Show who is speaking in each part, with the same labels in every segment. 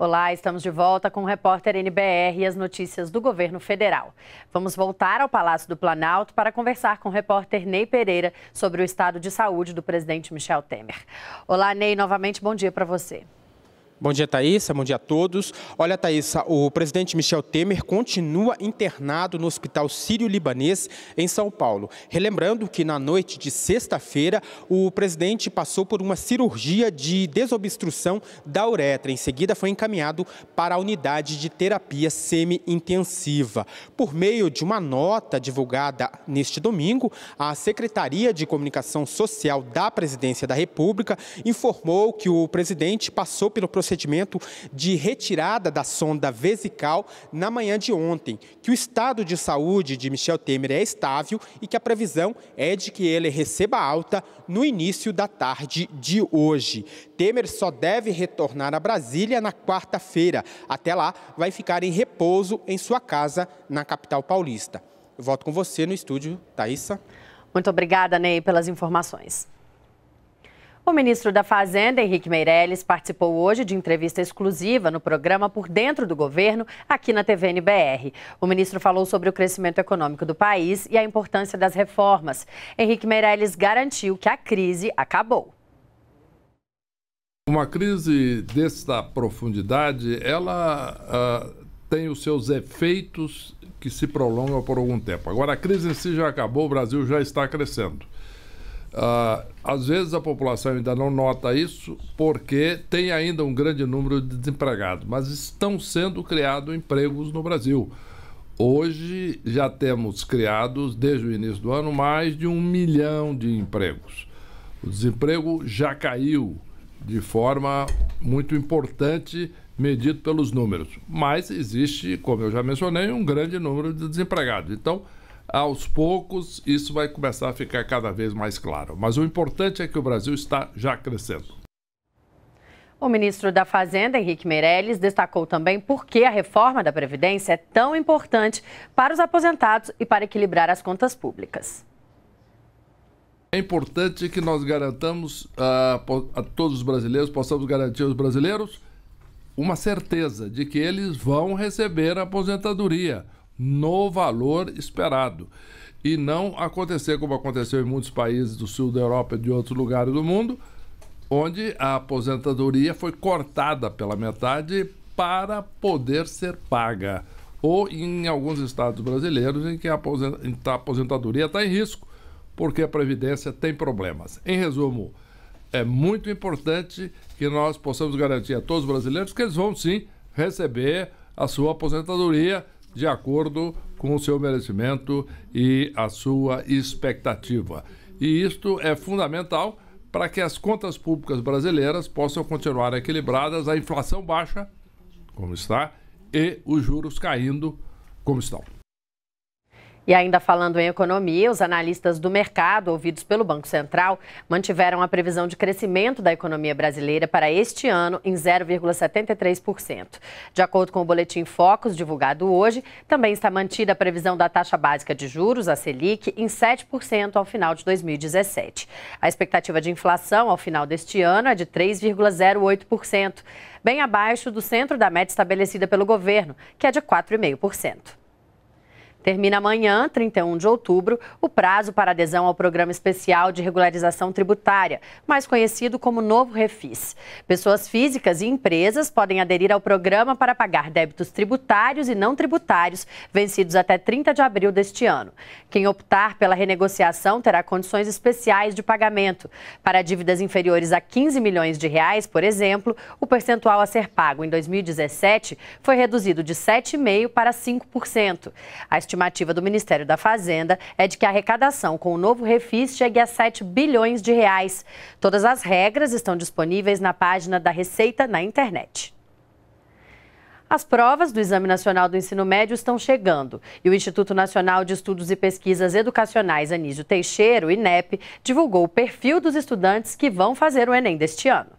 Speaker 1: Olá, estamos de volta com o repórter NBR e as notícias do governo federal. Vamos voltar ao Palácio do Planalto para conversar com o repórter Ney Pereira sobre o estado de saúde do presidente Michel Temer. Olá, Ney, novamente bom dia para você.
Speaker 2: Bom dia, Thaisa. Bom dia a todos. Olha, Thaisa, o presidente Michel Temer continua internado no Hospital Sírio-Libanês, em São Paulo. Relembrando que na noite de sexta-feira, o presidente passou por uma cirurgia de desobstrução da uretra. Em seguida, foi encaminhado para a unidade de terapia semi-intensiva. Por meio de uma nota divulgada neste domingo, a Secretaria de Comunicação Social da Presidência da República informou que o presidente passou pelo processo procedimento de retirada da sonda vesical na manhã de ontem, que o estado de saúde de Michel Temer é estável e que a previsão é de que ele receba alta no início da tarde de hoje. Temer só deve retornar a Brasília na quarta-feira. Até lá, vai ficar em repouso em sua casa na capital paulista. volto com você no estúdio, Thaisa. Muito obrigada, Ney, pelas informações.
Speaker 1: O ministro da Fazenda, Henrique Meirelles, participou hoje de entrevista exclusiva no programa Por Dentro do Governo, aqui na TVNBR. O ministro falou sobre o crescimento econômico do país e a importância das reformas. Henrique Meirelles garantiu que a crise acabou.
Speaker 3: Uma crise desta profundidade, ela uh, tem os seus efeitos que se prolongam por algum tempo. Agora, a crise em si já acabou, o Brasil já está crescendo. Uh, às vezes a população ainda não nota isso porque tem ainda um grande número de desempregados, mas estão sendo criados empregos no Brasil. Hoje já temos criados, desde o início do ano, mais de um milhão de empregos. O desemprego já caiu de forma muito importante, medido pelos números. Mas existe, como eu já mencionei, um grande número de desempregados. Então, aos poucos isso vai começar a ficar cada vez mais claro. Mas o importante é que o Brasil está já crescendo.
Speaker 1: O ministro da Fazenda, Henrique Meirelles, destacou também por que a reforma da Previdência é tão importante para os aposentados e para equilibrar as contas públicas.
Speaker 3: É importante que nós garantamos a, a todos os brasileiros, possamos garantir aos brasileiros uma certeza de que eles vão receber a aposentadoria no valor esperado. E não acontecer como aconteceu em muitos países do sul da Europa e de outros lugares do mundo, onde a aposentadoria foi cortada pela metade para poder ser paga. Ou em alguns estados brasileiros em que a aposentadoria está em risco, porque a Previdência tem problemas. Em resumo, é muito importante que nós possamos garantir a todos os brasileiros que eles vão sim receber a sua aposentadoria de acordo com o seu merecimento e a sua expectativa. E isto é fundamental para que as contas públicas brasileiras possam continuar equilibradas, a inflação baixa, como está, e os juros caindo, como estão.
Speaker 1: E ainda falando em economia, os analistas do mercado, ouvidos pelo Banco Central, mantiveram a previsão de crescimento da economia brasileira para este ano em 0,73%. De acordo com o boletim Focus divulgado hoje, também está mantida a previsão da taxa básica de juros, a Selic, em 7% ao final de 2017. A expectativa de inflação ao final deste ano é de 3,08%, bem abaixo do centro da meta estabelecida pelo governo, que é de 4,5%. Termina amanhã, 31 de outubro, o prazo para adesão ao Programa Especial de Regularização Tributária, mais conhecido como Novo Refis. Pessoas físicas e empresas podem aderir ao programa para pagar débitos tributários e não tributários vencidos até 30 de abril deste ano. Quem optar pela renegociação terá condições especiais de pagamento. Para dívidas inferiores a 15 milhões de reais, por exemplo, o percentual a ser pago em 2017 foi reduzido de 7,5% para 5%. A estimativa do Ministério da Fazenda é de que a arrecadação com o novo refis chegue a 7 bilhões de reais. Todas as regras estão disponíveis na página da Receita na internet. As provas do Exame Nacional do Ensino Médio estão chegando e o Instituto Nacional de Estudos e Pesquisas Educacionais Anísio Teixeira, o INEP, divulgou o perfil dos estudantes que vão fazer o Enem deste ano.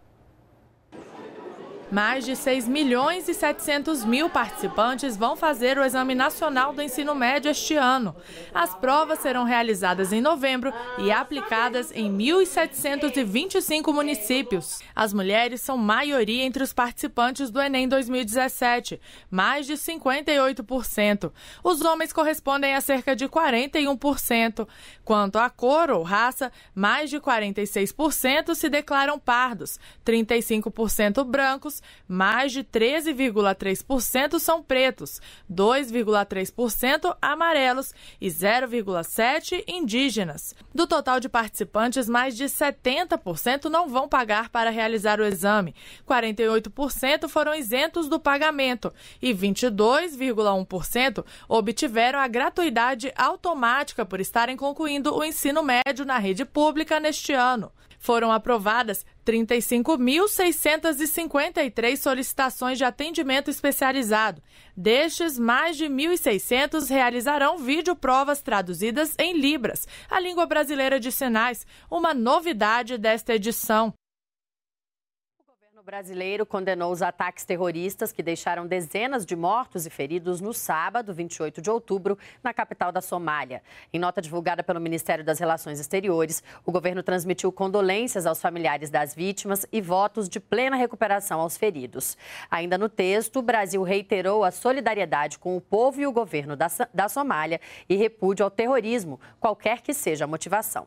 Speaker 4: Mais de 6 milhões e 700 mil participantes vão fazer o Exame Nacional do Ensino Médio este ano. As provas serão realizadas em novembro e aplicadas em 1.725 municípios. As mulheres são maioria entre os participantes do Enem 2017, mais de 58%. Os homens correspondem a cerca de 41%. Quanto à cor ou raça, mais de 46% se declaram pardos, 35% brancos mais de 13,3% são pretos, 2,3% amarelos e 0,7% indígenas. Do total de participantes, mais de 70% não vão pagar para realizar o exame, 48% foram isentos do pagamento e 22,1% obtiveram a gratuidade automática por estarem concluindo o ensino médio na rede pública neste ano foram aprovadas 35.653 solicitações de atendimento especializado. Destes, mais de 1.600 realizarão videoprovas traduzidas em Libras, a língua brasileira de sinais, uma novidade desta edição.
Speaker 1: O brasileiro condenou os ataques terroristas que deixaram dezenas de mortos e feridos no sábado, 28 de outubro, na capital da Somália. Em nota divulgada pelo Ministério das Relações Exteriores, o governo transmitiu condolências aos familiares das vítimas e votos de plena recuperação aos feridos. Ainda no texto, o Brasil reiterou a solidariedade com o povo e o governo da Somália e repúdio ao terrorismo, qualquer que seja a motivação.